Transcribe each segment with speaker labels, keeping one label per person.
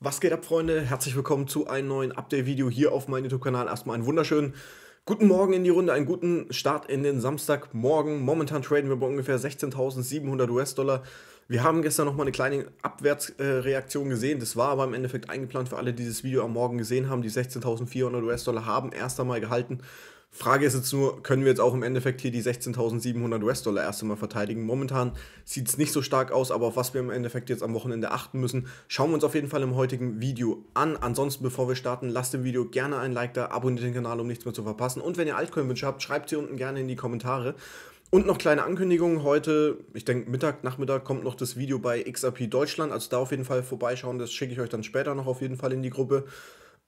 Speaker 1: Was geht ab, Freunde? Herzlich willkommen zu einem neuen Update-Video hier auf meinem YouTube-Kanal. Erstmal einen wunderschönen guten Morgen in die Runde, einen guten Start in den Samstagmorgen. Momentan traden wir bei ungefähr 16.700 US-Dollar. Wir haben gestern nochmal eine kleine Abwärtsreaktion gesehen. Das war aber im Endeffekt eingeplant für alle, die dieses Video am Morgen gesehen haben. Die 16.400 US-Dollar haben erst einmal gehalten Frage ist jetzt nur, können wir jetzt auch im Endeffekt hier die 16.700 US-Dollar erst einmal verteidigen? Momentan sieht es nicht so stark aus, aber auf was wir im Endeffekt jetzt am Wochenende achten müssen, schauen wir uns auf jeden Fall im heutigen Video an. Ansonsten, bevor wir starten, lasst dem Video gerne ein Like da, abonniert den Kanal, um nichts mehr zu verpassen. Und wenn ihr Altcoin-Wünsche habt, schreibt sie unten gerne in die Kommentare. Und noch kleine Ankündigungen heute, ich denke Mittag, Nachmittag kommt noch das Video bei XRP Deutschland, also da auf jeden Fall vorbeischauen, das schicke ich euch dann später noch auf jeden Fall in die Gruppe.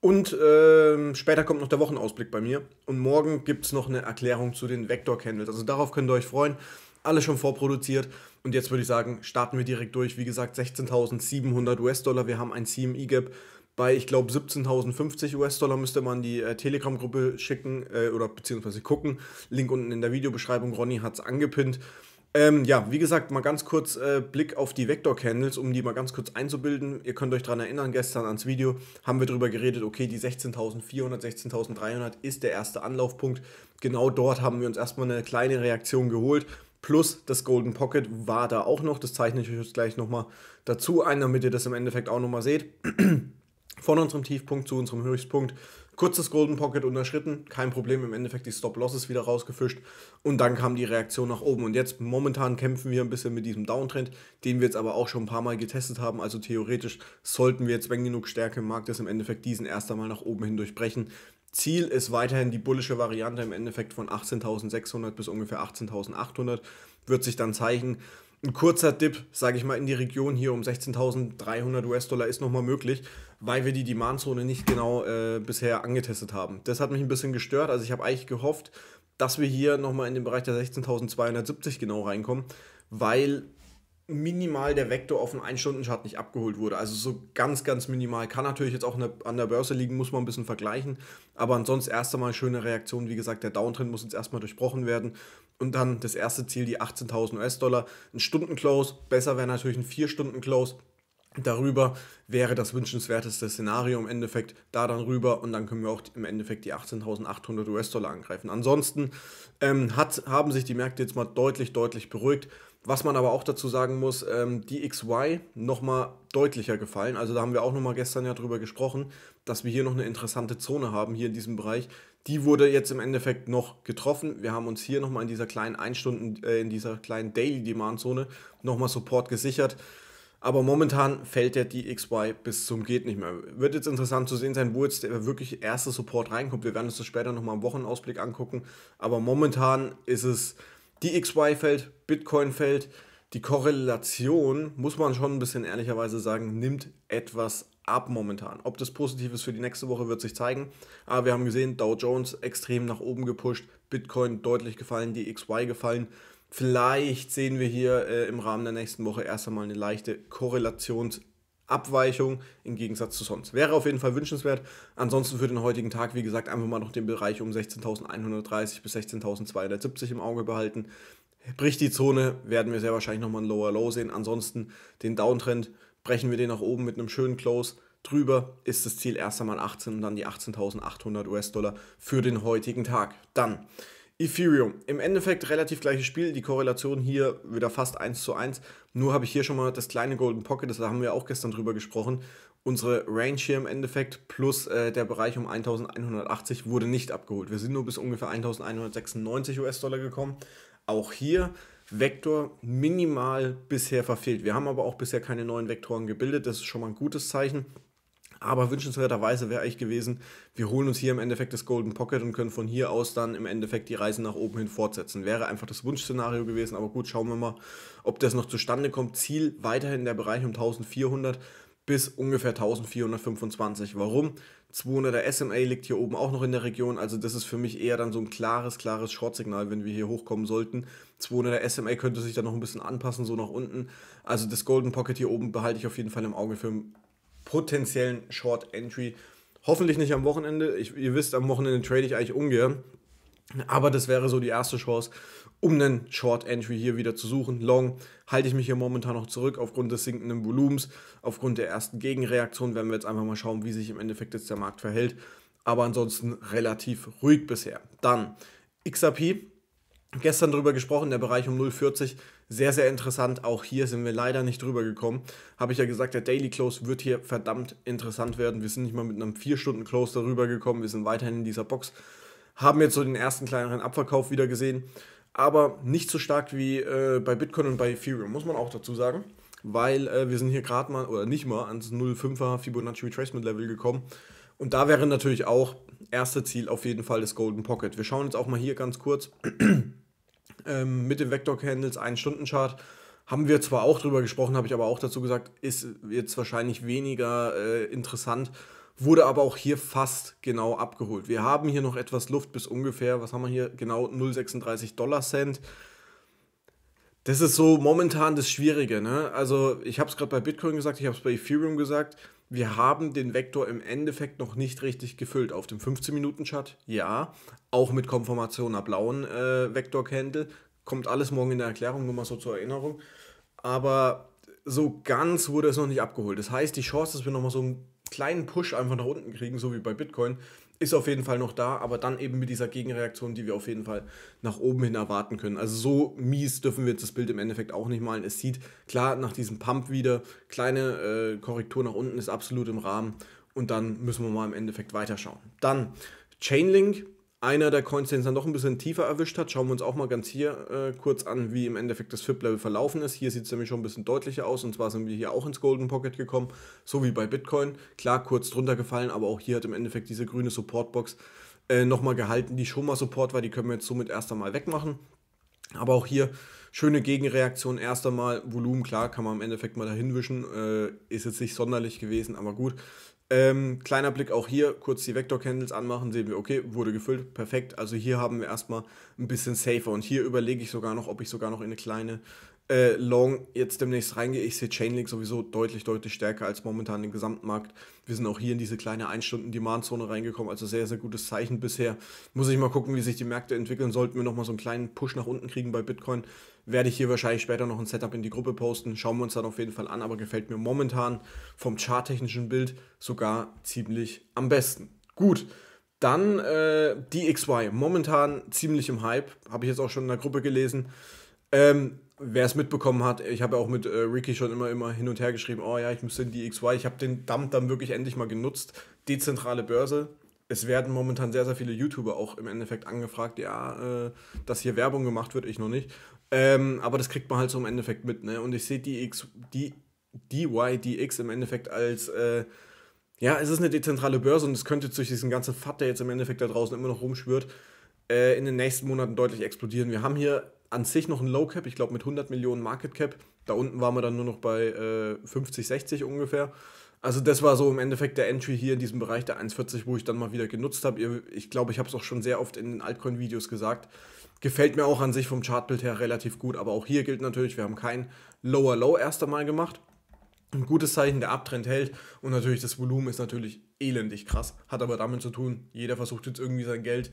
Speaker 1: Und ähm, später kommt noch der Wochenausblick bei mir. Und morgen gibt es noch eine Erklärung zu den Vector-Candles. Also darauf könnt ihr euch freuen. Alles schon vorproduziert. Und jetzt würde ich sagen, starten wir direkt durch. Wie gesagt, 16.700 US-Dollar. Wir haben ein CME-Gap bei, ich glaube, 17.050 US-Dollar müsste man die äh, Telegram-Gruppe schicken äh, oder beziehungsweise gucken. Link unten in der Videobeschreibung. Ronny hat es angepinnt. Ähm, ja, wie gesagt, mal ganz kurz äh, Blick auf die Vector-Candles, um die mal ganz kurz einzubilden. Ihr könnt euch daran erinnern, gestern ans Video haben wir darüber geredet, okay, die 16.400, 16.300 ist der erste Anlaufpunkt. Genau dort haben wir uns erstmal eine kleine Reaktion geholt. Plus das Golden Pocket war da auch noch, das zeichne ich euch jetzt gleich nochmal dazu ein, damit ihr das im Endeffekt auch nochmal seht. Von unserem Tiefpunkt zu unserem Höchstpunkt Kurzes Golden Pocket unterschritten, kein Problem, im Endeffekt die Stop-Losses wieder rausgefischt und dann kam die Reaktion nach oben. Und jetzt momentan kämpfen wir ein bisschen mit diesem Downtrend, den wir jetzt aber auch schon ein paar Mal getestet haben. Also theoretisch sollten wir jetzt, wenn genug Stärke im Markt ist, im Endeffekt diesen erst einmal nach oben hin durchbrechen. Ziel ist weiterhin die bullische Variante im Endeffekt von 18.600 bis ungefähr 18.800, wird sich dann zeigen ein kurzer Dip, sage ich mal, in die Region hier um 16.300 US-Dollar ist nochmal möglich weil wir die Demandzone nicht genau äh, bisher angetestet haben. Das hat mich ein bisschen gestört. Also ich habe eigentlich gehofft, dass wir hier nochmal in den Bereich der 16.270 genau reinkommen, weil minimal der Vektor auf einen 1-Stunden-Chart nicht abgeholt wurde. Also so ganz, ganz minimal. Kann natürlich jetzt auch an der Börse liegen, muss man ein bisschen vergleichen. Aber ansonsten erst einmal schöne Reaktion. Wie gesagt, der Downtrend muss jetzt erstmal durchbrochen werden. Und dann das erste Ziel, die 18.000 US-Dollar. Ein Stunden-Close. Besser wäre natürlich ein 4-Stunden-Close darüber wäre das wünschenswerteste Szenario im Endeffekt da dann rüber und dann können wir auch im Endeffekt die 18.800 US-Dollar angreifen. Ansonsten ähm, hat, haben sich die Märkte jetzt mal deutlich, deutlich beruhigt. Was man aber auch dazu sagen muss, ähm, die XY nochmal deutlicher gefallen. Also da haben wir auch nochmal gestern ja drüber gesprochen, dass wir hier noch eine interessante Zone haben, hier in diesem Bereich. Die wurde jetzt im Endeffekt noch getroffen. Wir haben uns hier nochmal in dieser kleinen 1 Stunden, äh, in dieser kleinen Daily Demand Zone nochmal Support gesichert. Aber momentan fällt ja die XY bis zum geht nicht mehr. Wird jetzt interessant zu sehen sein, wo jetzt der wirklich erste Support reinkommt. Wir werden uns das später nochmal im Wochenausblick angucken. Aber momentan ist es, die XY fällt, Bitcoin fällt. Die Korrelation, muss man schon ein bisschen ehrlicherweise sagen, nimmt etwas ab momentan. Ob das positiv ist für die nächste Woche, wird sich zeigen. Aber ah, wir haben gesehen, Dow Jones extrem nach oben gepusht, Bitcoin deutlich gefallen, die XY gefallen. Vielleicht sehen wir hier äh, im Rahmen der nächsten Woche erst einmal eine leichte Korrelationsabweichung im Gegensatz zu sonst. Wäre auf jeden Fall wünschenswert. Ansonsten für den heutigen Tag, wie gesagt, einfach mal noch den Bereich um 16.130 bis 16.270 im Auge behalten. Bricht die Zone, werden wir sehr wahrscheinlich nochmal ein Lower Low sehen. Ansonsten den Downtrend, brechen wir den nach oben mit einem schönen Close. Drüber ist das Ziel erst einmal 18 und dann die 18.800 US-Dollar für den heutigen Tag. Dann Ethereum, im Endeffekt relativ gleiches Spiel, die Korrelation hier wieder fast 1 zu 1, nur habe ich hier schon mal das kleine Golden Pocket, das haben wir auch gestern drüber gesprochen, unsere Range hier im Endeffekt plus äh, der Bereich um 1180 wurde nicht abgeholt. Wir sind nur bis ungefähr 1196 US-Dollar gekommen. Auch hier Vektor minimal bisher verfehlt. Wir haben aber auch bisher keine neuen Vektoren gebildet, das ist schon mal ein gutes Zeichen. Aber wünschenswerterweise wäre eigentlich gewesen, wir holen uns hier im Endeffekt das Golden Pocket und können von hier aus dann im Endeffekt die Reise nach oben hin fortsetzen. Wäre einfach das Wunschszenario gewesen, aber gut, schauen wir mal, ob das noch zustande kommt. Ziel weiterhin der Bereich um 1400 bis ungefähr 1425. Warum? 200er SMA liegt hier oben auch noch in der Region, also das ist für mich eher dann so ein klares, klares Short-Signal, wenn wir hier hochkommen sollten. 200er SMA könnte sich dann noch ein bisschen anpassen, so nach unten. Also das Golden Pocket hier oben behalte ich auf jeden Fall im Auge für potenziellen Short Entry. Hoffentlich nicht am Wochenende. Ich, ihr wisst, am Wochenende trade ich eigentlich ungern. Aber das wäre so die erste Chance, um einen Short Entry hier wieder zu suchen. Long halte ich mich hier momentan noch zurück aufgrund des sinkenden Volumens, aufgrund der ersten Gegenreaktion werden wir jetzt einfach mal schauen, wie sich im Endeffekt jetzt der Markt verhält. Aber ansonsten relativ ruhig bisher. Dann XRP, gestern darüber gesprochen, der Bereich um 0,40 sehr, sehr interessant. Auch hier sind wir leider nicht drüber gekommen. Habe ich ja gesagt, der Daily Close wird hier verdammt interessant werden. Wir sind nicht mal mit einem 4-Stunden-Close darüber gekommen. Wir sind weiterhin in dieser Box. Haben jetzt so den ersten kleineren Abverkauf wieder gesehen. Aber nicht so stark wie äh, bei Bitcoin und bei Ethereum, muss man auch dazu sagen. Weil äh, wir sind hier gerade mal, oder nicht mal, ans 0,5er Fibonacci Retracement Level gekommen. Und da wäre natürlich auch erste Ziel auf jeden Fall das Golden Pocket. Wir schauen jetzt auch mal hier ganz kurz ähm, mit den Vector Candles, einen Chart. Haben wir zwar auch drüber gesprochen, habe ich aber auch dazu gesagt, ist jetzt wahrscheinlich weniger äh, interessant, wurde aber auch hier fast genau abgeholt. Wir haben hier noch etwas Luft bis ungefähr, was haben wir hier, genau 0,36 Dollar Cent. Das ist so momentan das Schwierige. Ne? Also ich habe es gerade bei Bitcoin gesagt, ich habe es bei Ethereum gesagt. Wir haben den Vektor im Endeffekt noch nicht richtig gefüllt. Auf dem 15-Minuten-Chart, ja. Auch mit Konformation einer blauen äh, Vektor-Candle. Kommt alles morgen in der Erklärung, nur mal so zur Erinnerung. Aber so ganz wurde es noch nicht abgeholt. Das heißt, die Chance, dass wir nochmal so einen kleinen Push einfach nach unten kriegen, so wie bei Bitcoin, ist auf jeden Fall noch da, aber dann eben mit dieser Gegenreaktion, die wir auf jeden Fall nach oben hin erwarten können. Also so mies dürfen wir jetzt das Bild im Endeffekt auch nicht malen. Es sieht klar nach diesem Pump wieder, kleine äh, Korrektur nach unten ist absolut im Rahmen und dann müssen wir mal im Endeffekt weiterschauen. Dann Chainlink einer der Coins, den es dann noch ein bisschen tiefer erwischt hat, schauen wir uns auch mal ganz hier äh, kurz an, wie im Endeffekt das FIP-Level verlaufen ist. Hier sieht es nämlich schon ein bisschen deutlicher aus und zwar sind wir hier auch ins Golden Pocket gekommen, so wie bei Bitcoin. Klar, kurz drunter gefallen, aber auch hier hat im Endeffekt diese grüne Supportbox äh, nochmal gehalten, die schon mal Support war. Die können wir jetzt somit erst einmal wegmachen. Aber auch hier schöne Gegenreaktion. Erst einmal Volumen, klar, kann man im Endeffekt mal dahin wischen. Äh, ist jetzt nicht sonderlich gewesen, aber gut. Ähm, kleiner Blick auch hier, kurz die Vector-Candles anmachen, sehen wir, okay, wurde gefüllt, perfekt. Also hier haben wir erstmal ein bisschen safer und hier überlege ich sogar noch, ob ich sogar noch in eine kleine äh, Long jetzt demnächst reingehe. Ich sehe Chainlink sowieso deutlich, deutlich stärker als momentan im Gesamtmarkt. Wir sind auch hier in diese kleine 1-Stunden-Demand-Zone reingekommen, also sehr, sehr gutes Zeichen bisher. Muss ich mal gucken, wie sich die Märkte entwickeln. Sollten wir nochmal so einen kleinen Push nach unten kriegen bei Bitcoin, werde ich hier wahrscheinlich später noch ein Setup in die Gruppe posten. Schauen wir uns dann auf jeden Fall an, aber gefällt mir momentan vom charttechnischen Bild sogar ziemlich am besten. Gut, dann äh, die Momentan ziemlich im Hype. Habe ich jetzt auch schon in der Gruppe gelesen. Ähm, Wer es mitbekommen hat, ich habe ja auch mit äh, Ricky schon immer, immer hin und her geschrieben, oh ja, ich müsste in DXY, Ich habe den Dump dann wirklich endlich mal genutzt. Dezentrale Börse, es werden momentan sehr, sehr viele YouTuber auch im Endeffekt angefragt, ja, äh, dass hier Werbung gemacht wird, ich noch nicht. Ähm, aber das kriegt man halt so im Endeffekt mit. Ne? Und ich sehe die, X, die DYDX im Endeffekt als, äh, ja, es ist eine dezentrale Börse und es könnte durch diesen ganzen Fad, der jetzt im Endeffekt da draußen immer noch rumschwirrt, äh, in den nächsten Monaten deutlich explodieren. Wir haben hier an sich noch ein Low Cap, ich glaube mit 100 Millionen Market Cap. Da unten waren wir dann nur noch bei äh, 50, 60 ungefähr. Also das war so im Endeffekt der Entry hier in diesem Bereich der 1,40, wo ich dann mal wieder genutzt habe. Ich glaube, ich habe es auch schon sehr oft in den Altcoin-Videos gesagt Gefällt mir auch an sich vom Chartbild her relativ gut, aber auch hier gilt natürlich, wir haben kein Lower Low erst einmal gemacht. Ein gutes Zeichen, der Abtrend hält und natürlich das Volumen ist natürlich elendig krass. Hat aber damit zu tun, jeder versucht jetzt irgendwie sein Geld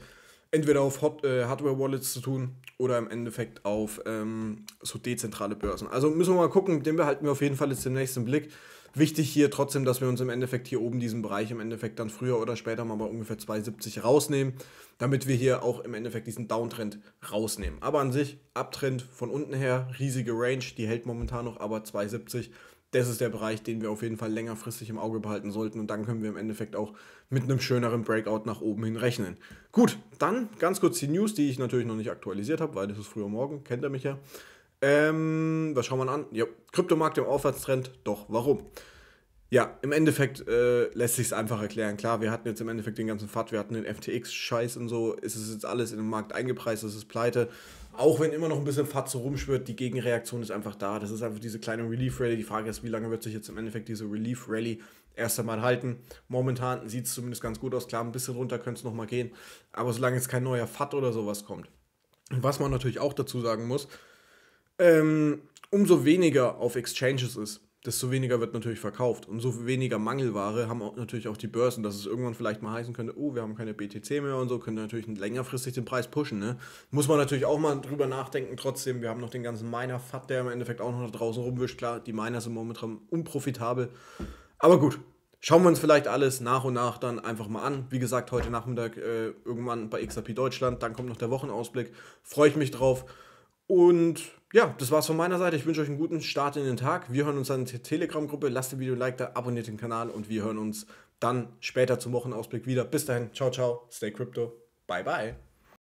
Speaker 1: entweder auf Hot, äh, Hardware-Wallets zu tun oder im Endeffekt auf ähm, so dezentrale Börsen. Also müssen wir mal gucken, den behalten wir auf jeden Fall jetzt demnächst nächsten Blick. Wichtig hier trotzdem, dass wir uns im Endeffekt hier oben diesen Bereich im Endeffekt dann früher oder später mal bei ungefähr 2,70 rausnehmen, damit wir hier auch im Endeffekt diesen Downtrend rausnehmen. Aber an sich, Abtrend von unten her, riesige Range, die hält momentan noch, aber 2,70 das ist der Bereich, den wir auf jeden Fall längerfristig im Auge behalten sollten. Und dann können wir im Endeffekt auch mit einem schöneren Breakout nach oben hin rechnen. Gut, dann ganz kurz die News, die ich natürlich noch nicht aktualisiert habe, weil das ist früher morgen, kennt ihr mich ja. Ähm, was schauen wir an? Ja, Kryptomarkt im Aufwärtstrend, doch, warum? Ja, im Endeffekt äh, lässt sich es einfach erklären. Klar, wir hatten jetzt im Endeffekt den ganzen Fad, wir hatten den FTX-Scheiß und so, ist es jetzt alles in den Markt eingepreist, es ist pleite. Auch wenn immer noch ein bisschen Fad so rumschwirrt, die Gegenreaktion ist einfach da. Das ist einfach diese kleine Relief-Rally. Die Frage ist, wie lange wird sich jetzt im Endeffekt diese Relief-Rally erst einmal halten? Momentan sieht es zumindest ganz gut aus. Klar, ein bisschen runter könnte es nochmal gehen, aber solange jetzt kein neuer Fad oder sowas kommt. Und was man natürlich auch dazu sagen muss, ähm, umso weniger auf Exchanges ist, desto weniger wird natürlich verkauft. Umso weniger Mangelware haben auch natürlich auch die Börsen, dass es irgendwann vielleicht mal heißen könnte, oh, wir haben keine BTC mehr und so, können natürlich längerfristig den Preis pushen. Ne? Muss man natürlich auch mal drüber nachdenken. Trotzdem, wir haben noch den ganzen Miner-Fat, der im Endeffekt auch noch da draußen rumwischt. Klar, die Miner sind momentan unprofitabel. Aber gut, schauen wir uns vielleicht alles nach und nach dann einfach mal an. Wie gesagt, heute Nachmittag äh, irgendwann bei XRP Deutschland. Dann kommt noch der Wochenausblick. Freue ich mich drauf. Und ja, das war's von meiner Seite. Ich wünsche euch einen guten Start in den Tag. Wir hören uns an der Telegram-Gruppe. Lasst ein Video ein Like da, abonniert den Kanal und wir hören uns dann später zum Wochenausblick wieder. Bis dahin, ciao, ciao, stay crypto, bye, bye.